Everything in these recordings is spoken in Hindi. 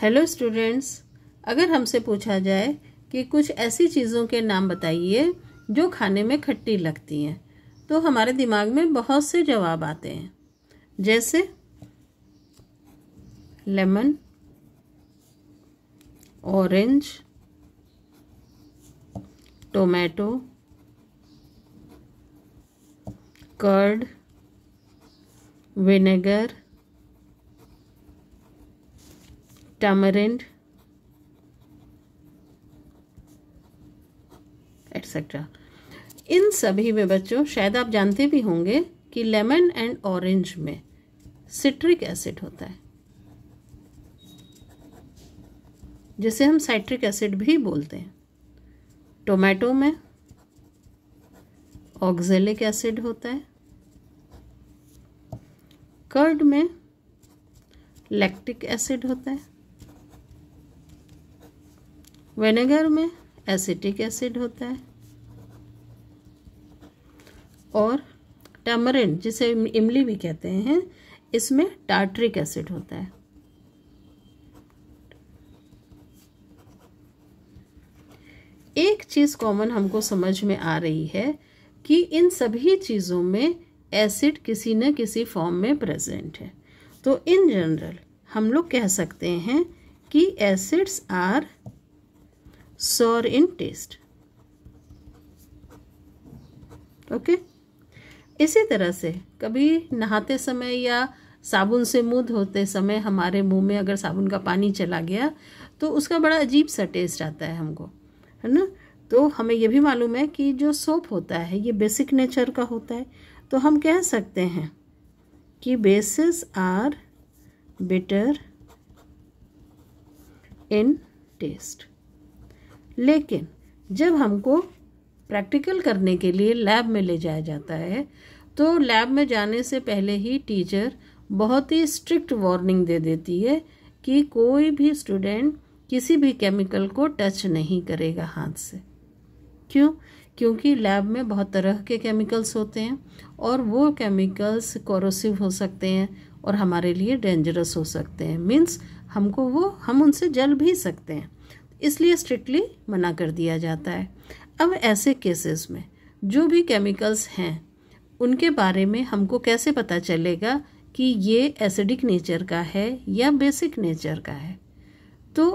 हेलो स्टूडेंट्स अगर हमसे पूछा जाए कि कुछ ऐसी चीज़ों के नाम बताइए जो खाने में खट्टी लगती हैं तो हमारे दिमाग में बहुत से जवाब आते हैं जैसे lemon orange tomato curd vinegar tamarind etcetera इन सभी में बच्चों शायद आप जानते भी होंगे कि लेमन एंड ऑरेंज में सिट्रिक एसिड होता है जिसे हम साइट्रिक एसिड भी बोलते हैं टोमेटो में ऑक्जेलिक एसिड होता है कर्ड में लैक्टिक एसिड होता है विनेगर में एसिटिक एसिड होता है और टमरिन जिसे इमली भी कहते हैं इसमें टार्ट्रिक एसिड होता है एक चीज कॉमन हमको समझ में आ रही है कि इन सभी चीज़ों में एसिड किसी न किसी फॉर्म में प्रेजेंट है तो इन जनरल हम लोग कह सकते हैं कि acids are sour in taste okay okay? इसी तरह से कभी नहाते समय या साबुन से मुंह धोते समय हमारे मुंह में अगर साबुन का पानी चला गया तो उसका बड़ा अजीब सा टेस्ट आता है हमको है ना तो हमें यह भी मालूम है कि जो सोप होता है ये बेसिक नेचर का होता है तो हम कह सकते हैं कि bases are bitter in taste लेकिन जब हमको प्रैक्टिकल करने के लिए लैब में ले जाया जाता है तो लैब में जाने से पहले ही टीचर बहुत ही स्ट्रिक्ट वार्निंग दे देती है कि कोई भी स्टूडेंट किसी भी केमिकल को टच नहीं करेगा हाथ से क्यों क्योंकि लैब में बहुत तरह के केमिकल्स होते हैं और वो केमिकल्स कोरोसिव हो सकते हैं और हमारे लिए डेंजरस हो सकते हैं मीन्स हमको वो हम उनसे जल भी सकते हैं इसलिए स्ट्रिक्टली मना कर दिया जाता है अब ऐसे केसेस में जो भी केमिकल्स हैं उनके बारे में हमको कैसे पता चलेगा कि ये एसिडिक नेचर का है या बेसिक नेचर का है तो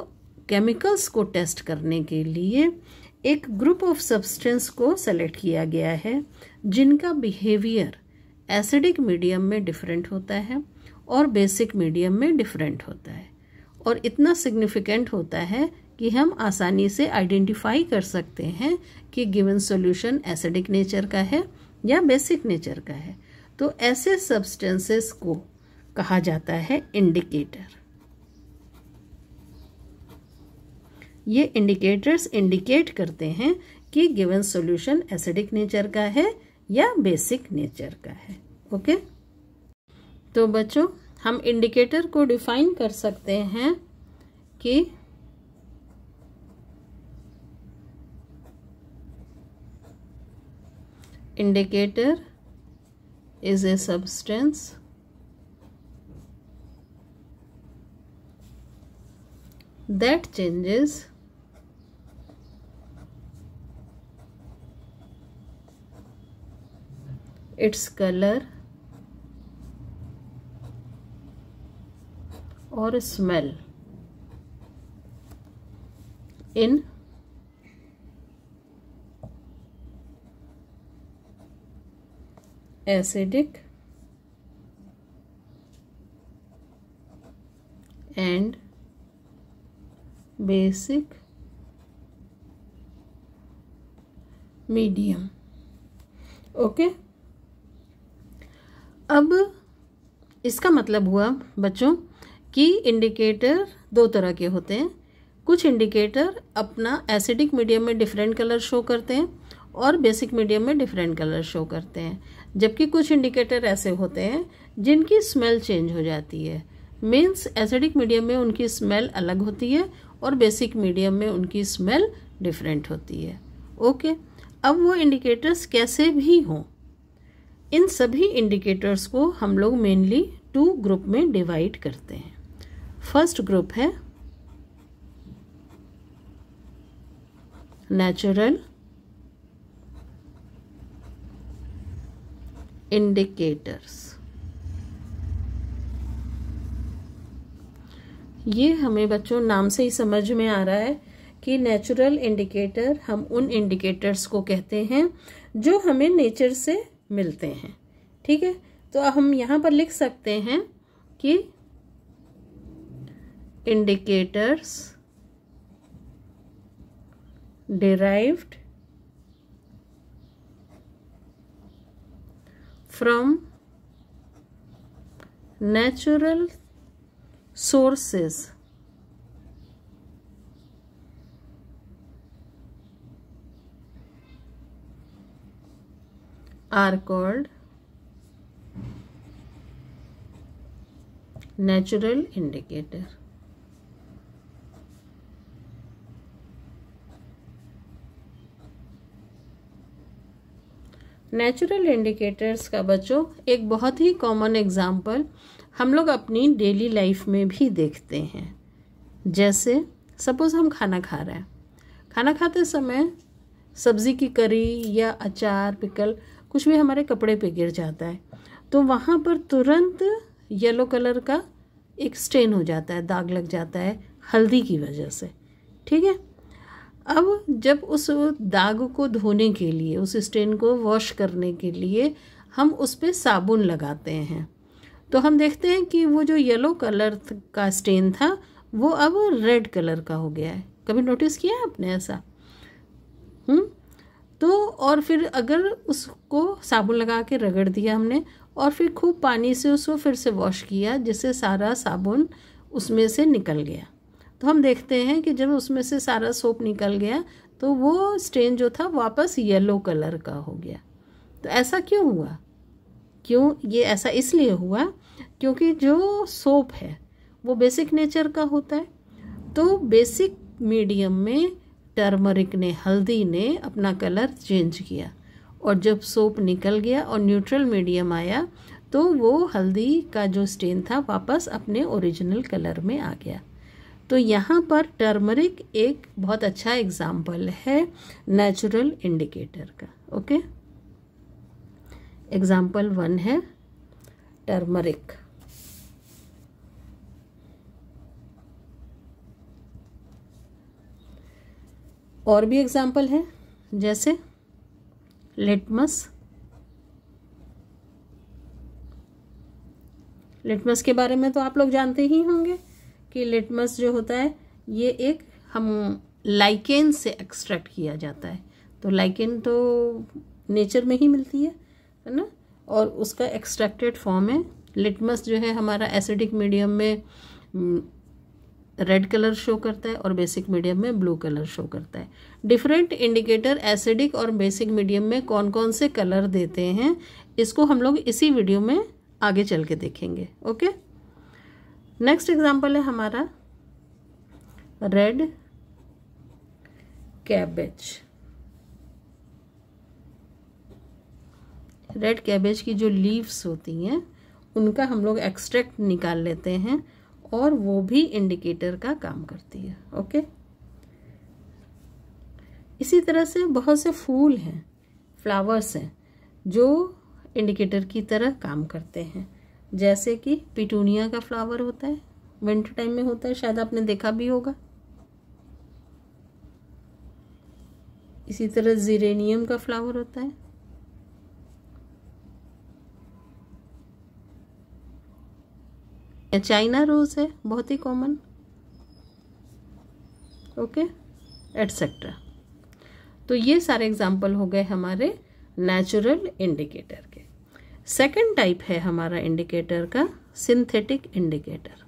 केमिकल्स को टेस्ट करने के लिए एक ग्रुप ऑफ सब्सटेंस को सेलेक्ट किया गया है जिनका बिहेवियर एसिडिक मीडियम में डिफरेंट होता है और बेसिक मीडियम में डिफरेंट होता है और इतना सिग्निफिकेंट होता है कि हम आसानी से आइडेंटिफाई कर सकते हैं कि गिवन सॉल्यूशन एसिडिक नेचर का है या बेसिक नेचर का है तो ऐसे सब्सटेंसेस को कहा जाता है इंडिकेटर ये इंडिकेटर्स इंडिकेट करते हैं कि गिवन सॉल्यूशन एसिडिक नेचर का है या बेसिक नेचर का है ओके तो बच्चों हम इंडिकेटर को डिफाइन कर सकते हैं कि indicator is a substance that changes its color or smell in acidic and basic medium okay okay? अब इसका मतलब हुआ बच्चों कि इंडिकेटर दो तरह के होते हैं कुछ इंडिकेटर अपना एसिडिक मीडियम में डिफरेंट कलर शो करते हैं और बेसिक मीडियम में डिफरेंट कलर शो करते हैं जबकि कुछ इंडिकेटर ऐसे होते हैं जिनकी स्मेल चेंज हो जाती है मीन्स एसिडिक मीडियम में उनकी स्मेल अलग होती है और बेसिक मीडियम में उनकी स्मेल डिफरेंट होती है ओके okay, अब वो इंडिकेटर्स कैसे भी हों इन सभी इंडिकेटर्स को हम लोग मेनली टू ग्रुप में डिवाइड करते हैं फर्स्ट ग्रुप है नेचुरल इंडिकेटर्स ये हमें बच्चों नाम से ही समझ में आ रहा है कि नेचुरल इंडिकेटर हम उन इंडिकेटर्स को कहते हैं जो हमें नेचर से मिलते हैं ठीक है तो हम यहां पर लिख सकते हैं कि indicators derived from natural sources. are called natural indicator. Natural indicators का बच्चों एक बहुत ही कॉमन एग्जाम्पल हम लोग अपनी डेली लाइफ में भी देखते हैं जैसे सपोज़ हम खाना खा रहे हैं खाना खाते समय सब्ज़ी की करी या अचार पिकल कुछ भी हमारे कपड़े पे गिर जाता है तो वहाँ पर तुरंत येलो कलर का एक स्टेन हो जाता है दाग लग जाता है हल्दी की वजह से ठीक है अब जब उस दाग को धोने के लिए उस स्टेन को वॉश करने के लिए हम उस पर साबुन लगाते हैं तो हम देखते हैं कि वो जो येलो कलर का स्टेन था वो अब रेड कलर का हो गया है कभी नोटिस किया आपने ऐसा हम्म तो और फिर अगर उसको साबुन लगा के रगड़ दिया हमने और फिर खूब पानी से उसको फिर से वॉश किया जिससे सारा साबुन उसमें से निकल गया तो हम देखते हैं कि जब उसमें से सारा सोप निकल गया तो वो स्टेन जो था वापस येलो कलर का हो गया तो ऐसा क्यों हुआ क्यों ये ऐसा इसलिए हुआ क्योंकि जो सोप है वो बेसिक नेचर का होता है तो बेसिक मीडियम में टर्मरिक ने हल्दी ने अपना कलर चेंज किया और जब सोप निकल गया और न्यूट्रल मीडियम आया तो वो हल्दी का जो स्टेन था वापस अपने ओरिजिनल कलर में आ गया तो यहाँ पर टर्मरिक एक बहुत अच्छा एग्जाम्पल है नेचुरल इंडिकेटर का ओके एग्जाम्पल वन है टर्मरिक और भी एग्जाम्पल है जैसे लिटमस लिटमस के बारे में तो आप लोग जानते ही होंगे कि लिटमस जो होता है ये एक हम लाइकेन से एक्सट्रैक्ट किया जाता है तो लाइकेन तो नेचर में ही मिलती है है ना और उसका एक्सट्रैक्टेड फॉर्म है लिटमस जो है हमारा एसिडिक मीडियम में रेड कलर शो करता है और बेसिक मीडियम में ब्लू कलर शो करता है डिफरेंट इंडिकेटर एसिडिक और बेसिक मीडियम में कौन कौन से कलर देते हैं इसको हम लोग इसी वीडियो में आगे चल के देखेंगे ओके नेक्स्ट एग्जाम्पल है हमारा रेड कैबेज रेड कैबेज की जो लीव्स होती हैं उनका हम लोग एक्सट्रैक्ट निकाल लेते हैं और वो भी इंडिकेटर का काम करती है ओके इसी तरह से बहुत से फूल हैं फ्लावर्स हैं जो इंडिकेटर की तरह काम करते हैं जैसे कि पिटूनिया का फ्लावर होता है विंटर टाइम में होता है शायद आपने देखा भी होगा इसी तरह जीरेनियम का फ्लावर होता है चाइना रोज है बहुत ही कॉमन ओके एटसेट्रा तो ये सारे एग्जाम्पल हो गए हमारे नेचुरल इंडिकेटर सेकंड टाइप है हमारा इंडिकेटर का सिंथेटिक इंडिकेटर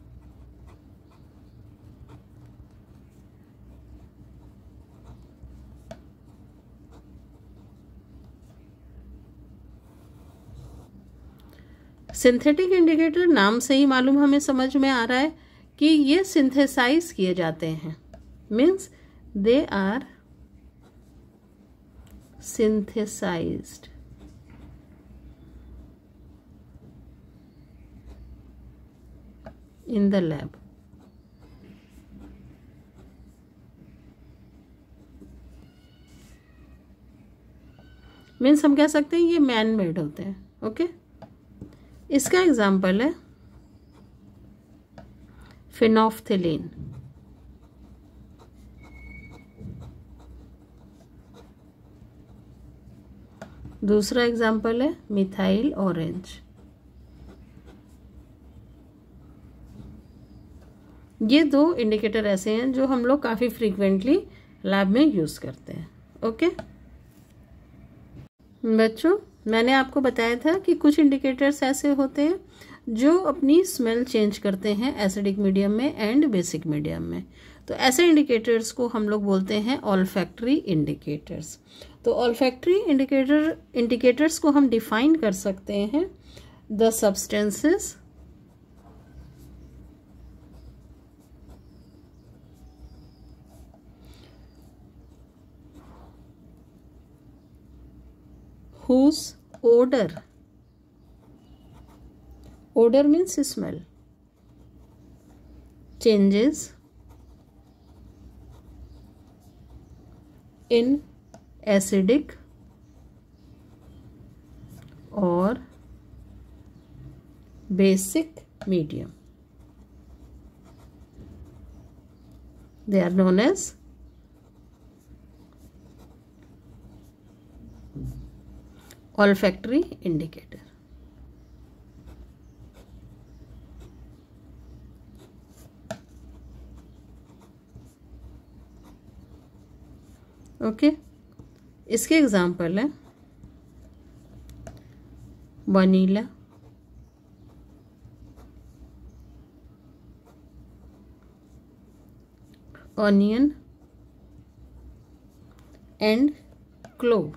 सिंथेटिक इंडिकेटर नाम से ही मालूम हमें समझ में आ रहा है कि ये सिंथेसाइज किए जाते हैं means they are synthesised in the lab. Means हम कह सकते हैं ये मैन मेड होते हैं ओके इसका एग्जाम्पल है फिनोफ्थिलीन दूसरा एग्जाम्पल है मिथाइल ऑरेंज ये दो इंडिकेटर ऐसे हैं जो हम लोग काफ़ी फ्रीक्वेंटली लैब में यूज़ करते हैं ओके बच्चों मैंने आपको बताया था कि कुछ इंडिकेटर्स ऐसे होते हैं जो अपनी स्मेल चेंज करते हैं एसिडिक मीडियम में एंड बेसिक मीडियम में तो ऐसे इंडिकेटर्स को हम लोग बोलते हैं ऑल फैक्ट्री इंडिकेटर्स तो ऑल फैक्ट्री इंडिकेटर इंडिकेटर्स को हम डिफाइन कर सकते हैं the substances whose odor odor means smell changes in acidic or basic medium they are known as olfactory indicator okay okay? इसके एग्जाम्पल है vanilla onion and clove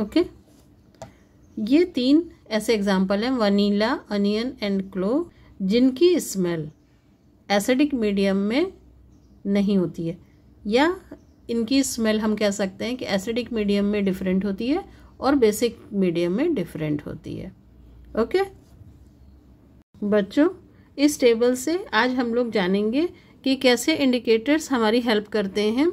okay ये तीन ऐसे एग्जाम्पल हैं वनीला अनियन एंड क्लो जिनकी स्मेल एसिडिक मीडियम में नहीं होती है या इनकी स्मेल हम कह सकते हैं कि एसिडिक मीडियम में डिफरेंट होती है और बेसिक मीडियम में डिफरेंट होती है ओके बच्चों इस टेबल से आज हम लोग जानेंगे कि कैसे इंडिकेटर्स हमारी हेल्प करते हैं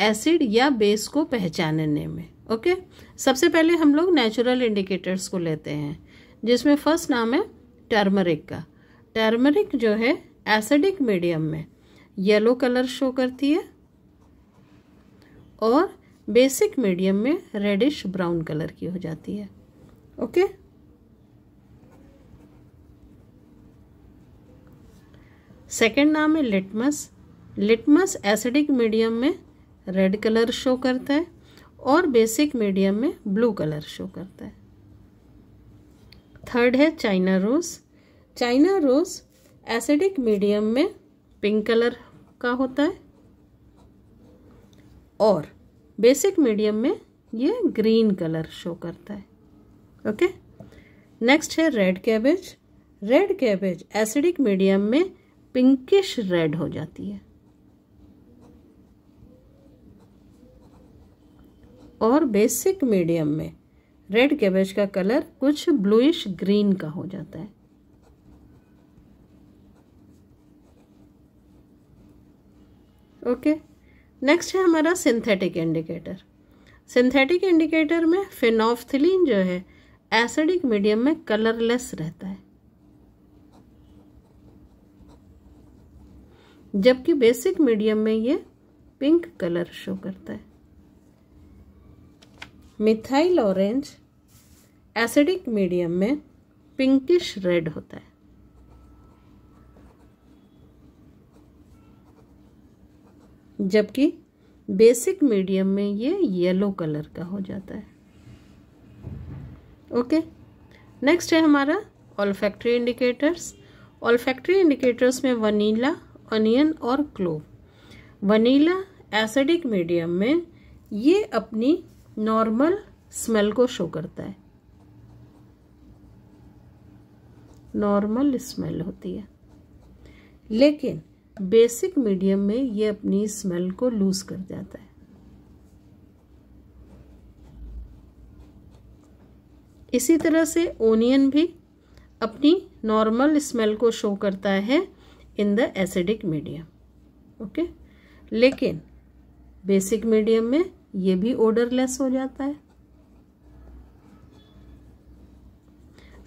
एसिड या बेस को पहचानने में ओके सबसे पहले हम लोग नेचुरल इंडिकेटर्स को लेते हैं जिसमें फर्स्ट नाम है टर्मरिक का टर्मरिक जो है एसिडिक मीडियम में येलो कलर शो करती है और बेसिक मीडियम में रेडिश ब्राउन कलर की हो जाती है ओके सेकेंड नाम है लिटमस लिटमस एसिडिक मीडियम में रेड कलर शो करता है और बेसिक मीडियम में ब्लू कलर शो करता है थर्ड है China rose China rose acidic medium में पिंक कलर का होता है और बेसिक मीडियम में ये ग्रीन कलर शो करता है ओके okay? नेक्स्ट है red cabbage red cabbage acidic medium में पिंकिश रेड हो जाती है और बेसिक मीडियम में रेड कैबेज का कलर कुछ ब्लूइश ग्रीन का हो जाता है ओके okay. नेक्स्ट है हमारा सिंथेटिक इंडिकेटर सिंथेटिक इंडिकेटर में फिनॉफ्थिलीन जो है एसिडिक मीडियम में कलरलेस रहता है जबकि बेसिक मीडियम में ये पिंक कलर शो करता है मिथाइल ऑरेंज एसिडिक मीडियम में पिंकिश रेड होता है जबकि बेसिक मीडियम में ये येलो कलर का हो जाता है ओके नेक्स्ट है हमारा ऑलफैक्ट्री इंडिकेटर्स ऑलफैक्ट्री इंडिकेटर्स में वनीला अनियन और क्लोव वनीला एसिडिक मीडियम में ये अपनी नॉर्मल स्मेल को शो करता है नॉर्मल स्मेल होती है लेकिन बेसिक मीडियम में ये अपनी स्मेल को लूज कर जाता है इसी तरह से ओनियन भी अपनी नॉर्मल स्मेल को शो करता है in the acidic medium okay लेकिन बेसिक मीडियम में ये भी ओडरलेस हो जाता है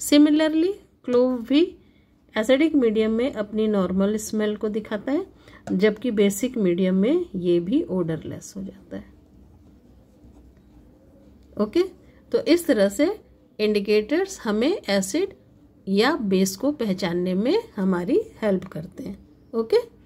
सिमिलरली क्लोव भी एसिडिक मीडियम में अपनी नॉर्मल स्मेल को दिखाता है जबकि बेसिक मीडियम में ये भी ओडरलेस हो जाता है ओके तो इस तरह से इंडिकेटर्स हमें एसिड या बेस को पहचानने में हमारी हेल्प करते हैं ओके